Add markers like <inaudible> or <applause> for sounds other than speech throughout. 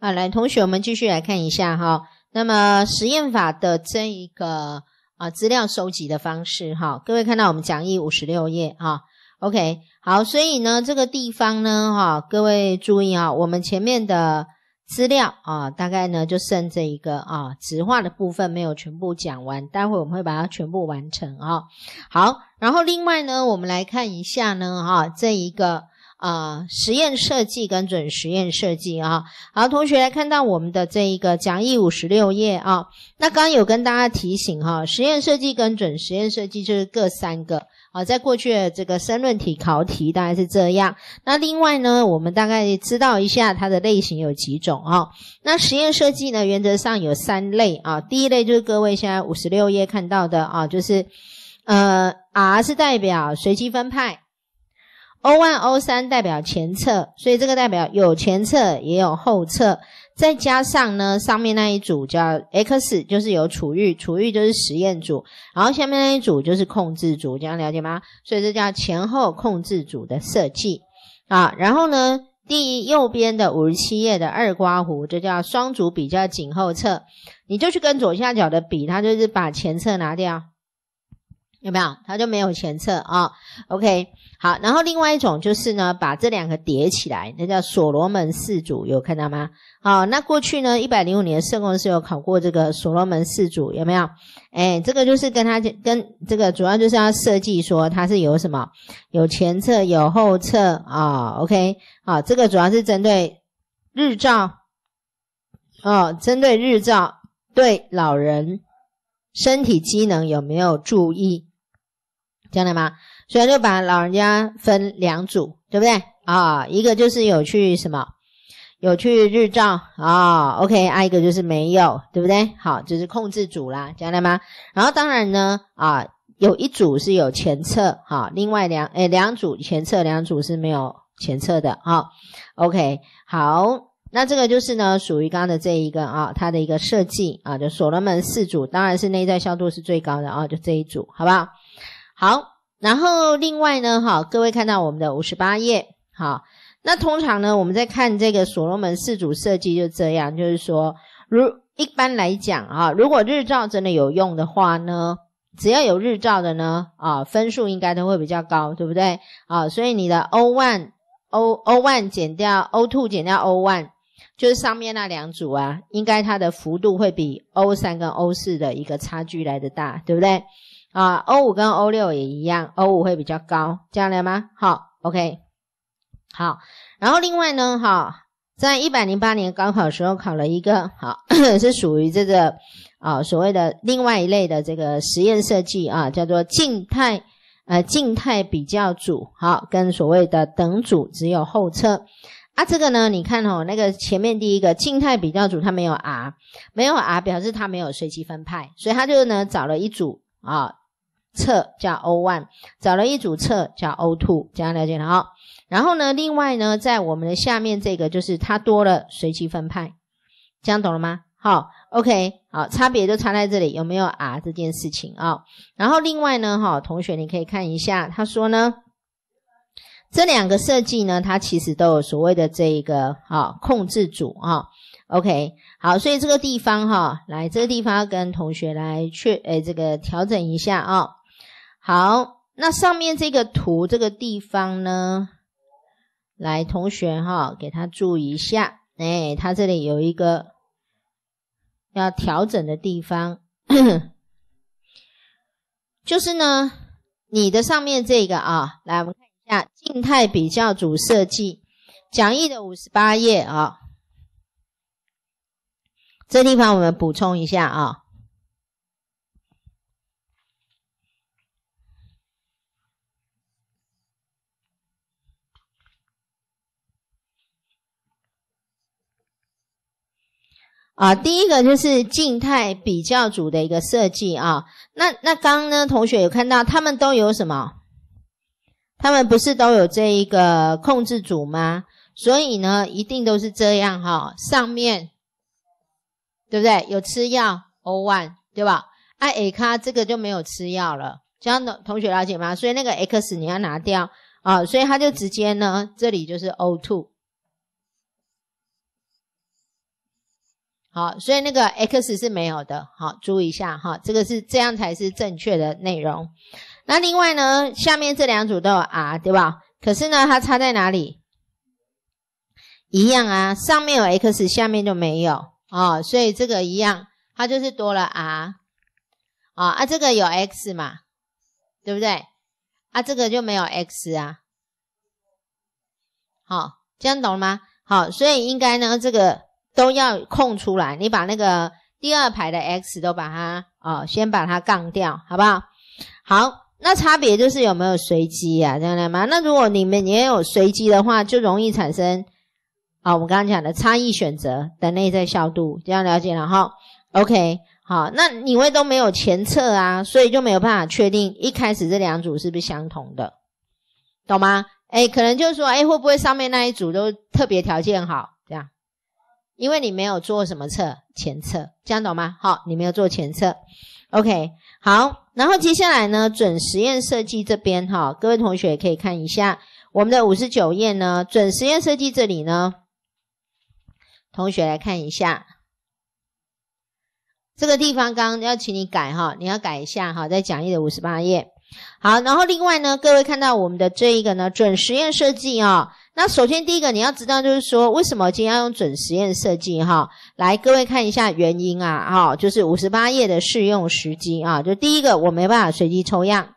啊，来，同学，我们继续来看一下哈。那么实验法的这一个啊资料收集的方式哈，各位看到我们讲义五十六页哈。OK，好，所以呢这个地方呢哈，各位注意啊，我们前面的资料啊，大概呢就剩这一个啊，直化的部分没有全部讲完，待会我们会把它全部完成啊。好，然后另外呢，我们来看一下呢哈，这一个。啊，实验设计跟准实验设计啊，好，同学来看到我们的这一个讲义五十六页啊，那刚有跟大家提醒哈，实验设计跟准实验设计就是各三个，啊，在过去的这个申论题考题大概是这样。那另外呢，我们大概知道一下它的类型有几种啊？那实验设计呢，原则上有三类啊，第一类就是各位现在五十六页看到的啊，就是呃，R 是代表随机分派。O one O 三代表前侧，所以这个代表有前侧也有后侧，再加上呢上面那一组叫 X，就是有储域，储域就是实验组，然后下面那一组就是控制组，这样了解吗？所以这叫前后控制组的设计啊。然后呢，第右边的五十七页的二刮弧，这叫双组比较颈后侧，你就去跟左下角的比，它就是把前侧拿掉，有没有？它就没有前侧啊。OK。好，然后另外一种就是呢，把这两个叠起来，那叫所罗门四组，有看到吗？好，那过去呢，一百零五年圣公工是有考过这个所罗门四组，有没有？哎，这个就是跟他跟这个主要就是要设计说它是有什么有前侧有后侧啊，OK，好，这个主要是针对日照哦，针对日照对老人身体机能有没有注意，这样的吗？所以就把老人家分两组，对不对啊？一个就是有去什么，有去日照啊。OK，一个就是没有，对不对？好，就是控制组啦，讲得吗？然后当然呢啊，有一组是有前侧，好，另外两哎两组前侧，两组是没有前侧的好 OK，好，那这个就是呢属于刚刚的这一个啊，它的一个设计啊，就所罗门四组，当然是内在效度是最高的啊，就这一组，好不好？好。然后另外呢，哈，各位看到我们的五十八页，好，那通常呢，我们在看这个所罗门四组设计就这样，就是说，如一般来讲啊，如果日照真的有用的话呢，只要有日照的呢，啊，分数应该都会比较高，对不对？啊，所以你的 O one O O one 减掉 O two 减掉 O one，就是上面那两组啊，应该它的幅度会比 O 三跟 O 四的一个差距来的大，对不对？啊，O 五跟 O 六也一样，O 五会比较高，这样来吗？好，OK，好。然后另外呢，哈，在一百零八年高考时候考了一个，好 <coughs> 是属于这个啊所谓的另外一类的这个实验设计啊，叫做静态呃静态比较组，好跟所谓的等组只有后测啊。这个呢，你看哦，那个前面第一个静态比较组它没有 R，没有 R 表示它没有随机分派，所以它就呢找了一组啊。测叫 O one，找了一组测叫 O two，这样了解了哦。然后呢，另外呢，在我们的下面这个，就是它多了随机分派，这样懂了吗？好，OK，好，差别就差在这里，有没有 R 这件事情啊？然后另外呢，哈，同学你可以看一下，他说呢，这两个设计呢，它其实都有所谓的这一个啊控制组啊，OK，好，所以这个地方哈，来这个地方跟同学来确诶这个调整一下啊。好，那上面这个图这个地方呢，来同学哈，给他注意一下。哎，他这里有一个要调整的地方，<clears throat> 就是呢，你的上面这个啊，来我们看一下静态比较组设计讲义的五十八页啊，这地方我们补充一下啊。啊，第一个就是静态比较组的一个设计啊。那那刚呢，同学有看到他们都有什么？他们不是都有这一个控制组吗？所以呢，一定都是这样哈。上面对不对？有吃药 O one 对吧？I A 卡这个就没有吃药了，这样的同学了解吗？所以那个 X 你要拿掉啊，所以他就直接呢，这里就是 O two。好，所以那个 x 是没有的，好注意一下哈，这个是这样才是正确的内容。那另外呢，下面这两组都有 r 对吧？可是呢，它差在哪里？一样啊，上面有 x，下面就没有哦，所以这个一样，它就是多了 r，啊啊，这个有 x 嘛，对不对？啊，这个就没有 x 啊。好，这样懂了吗？好，所以应该呢，这个。都要空出来，你把那个第二排的 X 都把它啊，先把它杠掉，好不好？好，那差别就是有没有随机啊？这样的吗？那如果你们也有随机的话，就容易产生啊，我们刚刚讲的差异选择的内在效度，这样了解了哈？OK，好，那你们都没有前测啊，所以就没有办法确定一开始这两组是不是相同的，懂吗？哎，可能就是说，哎，会不会上面那一组都特别条件好？因为你没有做什么测前测，这样懂吗？好，你没有做前测，OK。好，然后接下来呢，准实验设计这边哈，各位同学可以看一下我们的五十九页呢，准实验设计这里呢，同学来看一下，这个地方刚要请你改哈，你要改一下哈，在讲义的五十八页。好，然后另外呢，各位看到我们的这一个呢，准实验设计啊。那首先第一个你要知道，就是说为什么今天要用准实验设计？哈，来各位看一下原因啊，哈，就是五十八页的适用时机啊，就第一个我没办法随机抽样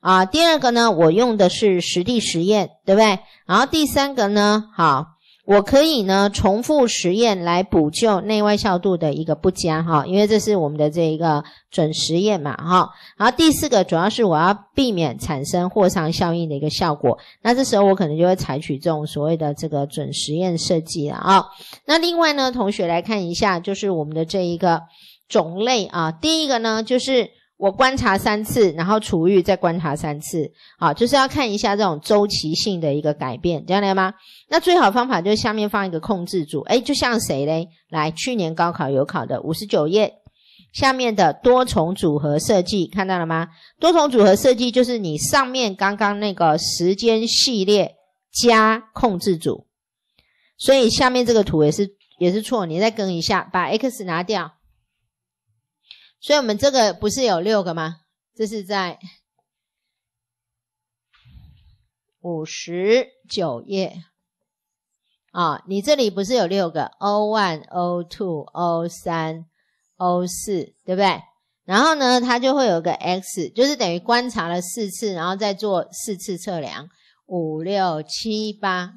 啊，第二个呢我用的是实地实验，对不对？然后第三个呢，好。我可以呢重复实验来补救内外效度的一个不佳哈，因为这是我们的这一个准实验嘛哈。然后第四个主要是我要避免产生货桑效应的一个效果，那这时候我可能就会采取这种所谓的这个准实验设计了啊。那另外呢，同学来看一下，就是我们的这一个种类啊，第一个呢就是。我观察三次，然后除育再观察三次，好，就是要看一下这种周期性的一个改变，这样来吗？那最好方法就是下面放一个控制组，哎，就像谁嘞？来，去年高考有考的，五十九页下面的多重组合设计，看到了吗？多重组合设计就是你上面刚刚那个时间系列加控制组，所以下面这个图也是也是错，你再更一下，把 X 拿掉。所以我们这个不是有六个吗？这是在五十九页啊，你这里不是有六个 O one、O two、O 三、O 四，对不对？然后呢，它就会有个 X，就是等于观察了四次，然后再做四次测量，五六七八，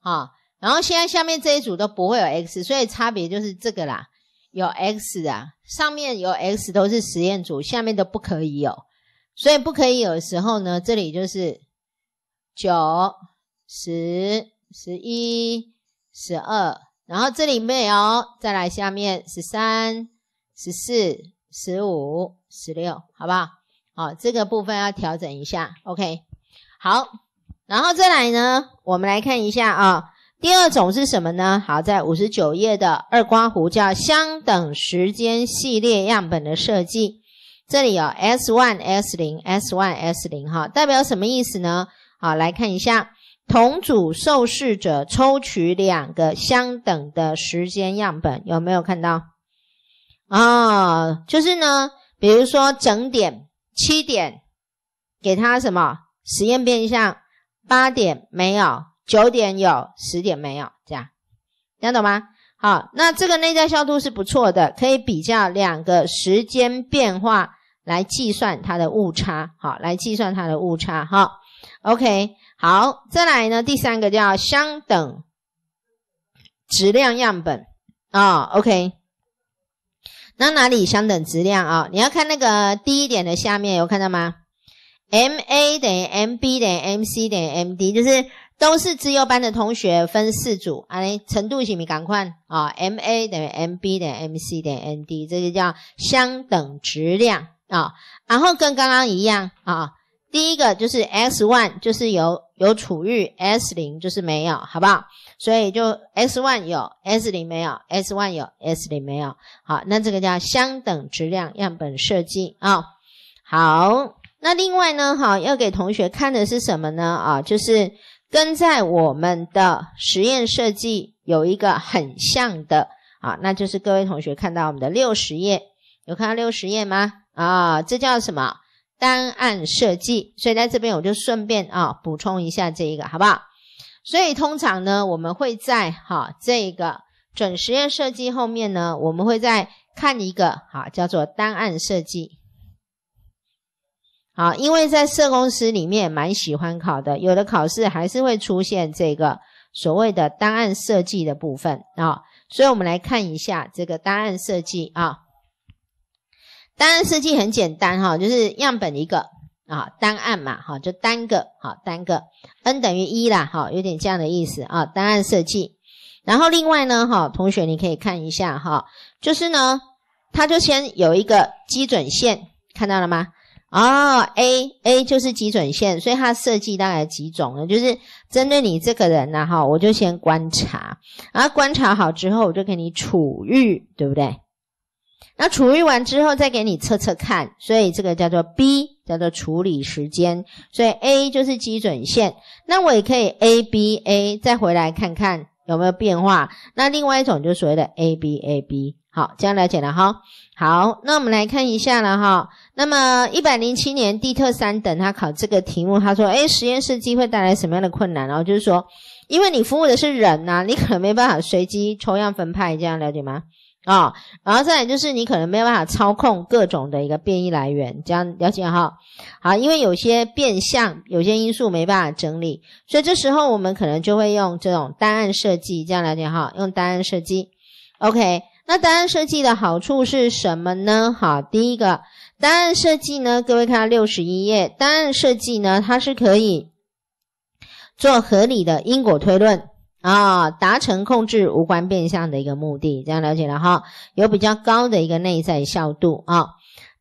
好，然后现在下面这一组都不会有 X，所以差别就是这个啦。有 X 啊，上面有 X 都是实验组，下面都不可以有，所以不可以有的时候呢，这里就是九、十、十一、十二，然后这里面有再来下面十三、十四、十五、十六，好不好？好，这个部分要调整一下，OK，好，然后再来呢，我们来看一下啊。第二种是什么呢？好，在五十九页的二刮胡叫相等时间系列样本的设计，这里有 S one、S 零、S one、S 零，哈，代表什么意思呢？好，来看一下，同组受试者抽取两个相等的时间样本，有没有看到？啊，就是呢，比如说整点七点，给他什么实验变相八点没有。九点有，十点没有，这样，讲懂吗？好，那这个内在效度是不错的，可以比较两个时间变化来计算它的误差。好，来计算它的误差。哈，OK，好，再来呢，第三个叫相等质量样本啊。OK，那哪里相等质量啊？你要看那个第一点的下面有看到吗？MA 等于 MB 等于 MC 等于 MD，就是。都是自由班的同学，分四组。哎，程度行不赶快啊！M A 等于 M B 等于 M C 等于 M D，这就叫相等质量啊。然后跟刚刚一样啊。第一个就是 S one 就是有有储于 s 零就是没有，好不好？所以就 S one 有，S 零没有，S one 有，S 零没有。好，那这个叫相等质量样本设计啊。好，那另外呢，哈，要给同学看的是什么呢？啊，就是。跟在我们的实验设计有一个很像的啊，那就是各位同学看到我们的六十页，有看到六十页吗？啊，这叫什么单案设计？所以在这边我就顺便啊补充一下这一个好不好？所以通常呢，我们会在哈这个准实验设计后面呢，我们会在看一个啊叫做单案设计。好，因为在社公司里面蛮喜欢考的，有的考试还是会出现这个所谓的档案设计的部分啊，所以我们来看一下这个档案设计啊。档案设计很简单哈，就是样本一个啊，档案嘛，好，就单个好，单个 n 等于一啦，好，有点这样的意思啊。档案设计，然后另外呢，哈，同学你可以看一下哈，就是呢，它就先有一个基准线，看到了吗？哦，A A 就是基准线，所以它设计大概几种呢？就是针对你这个人呢，哈，我就先观察，然后观察好之后，我就给你处遇，对不对？那处遇完之后，再给你测测看，所以这个叫做 B，叫做处理时间。所以 A 就是基准线，那我也可以 A B A 再回来看看有没有变化。那另外一种就是所谓的 A B A B，好，这样了解了哈。好，那我们来看一下了哈。那么一百零七年地特三等他考这个题目，他说：哎，实验室机会带来什么样的困难？然后就是说，因为你服务的是人呐，你可能没办法随机抽样分派，这样了解吗？啊，然后再来就是你可能没有办法操控各种的一个变异来源，这样了解哈？好，因为有些变相，有些因素没办法整理，所以这时候我们可能就会用这种单案设计，这样了解哈？用单案设计，OK。那答案设计的好处是什么呢？好，第一个，答案设计呢，各位看到六十一页，答案设计呢，它是可以做合理的因果推论啊，达成控制无关变相的一个目的，这样了解了哈，有比较高的一个内在效度啊。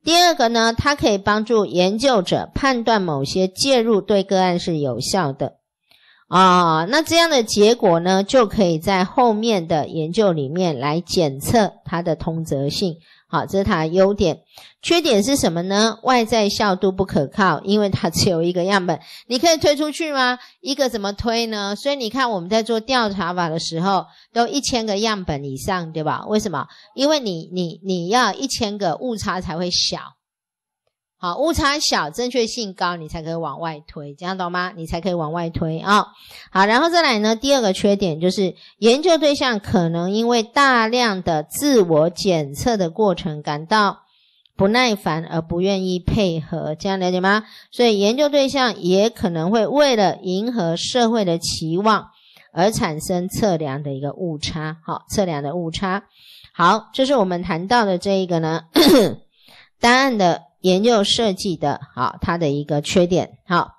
第二个呢，它可以帮助研究者判断某些介入对个案是有效的。啊，那这样的结果呢，就可以在后面的研究里面来检测它的通则性。好，这是它的优点。缺点是什么呢？外在效度不可靠，因为它只有一个样本，你可以推出去吗？一个怎么推呢？所以你看我们在做调查法的时候，都一千个样本以上，对吧？为什么？因为你你你要一千个误差才会小。啊，误差小，正确性高，你才可以往外推，这样懂吗？你才可以往外推啊。好，然后再来呢，第二个缺点就是研究对象可能因为大量的自我检测的过程感到不耐烦而不愿意配合，这样了解吗？所以研究对象也可能会为了迎合社会的期望而产生测量的一个误差。好，测量的误差。好，这是我们谈到的这一个呢，<coughs> 答案的。研究设计的好，它的一个缺点好。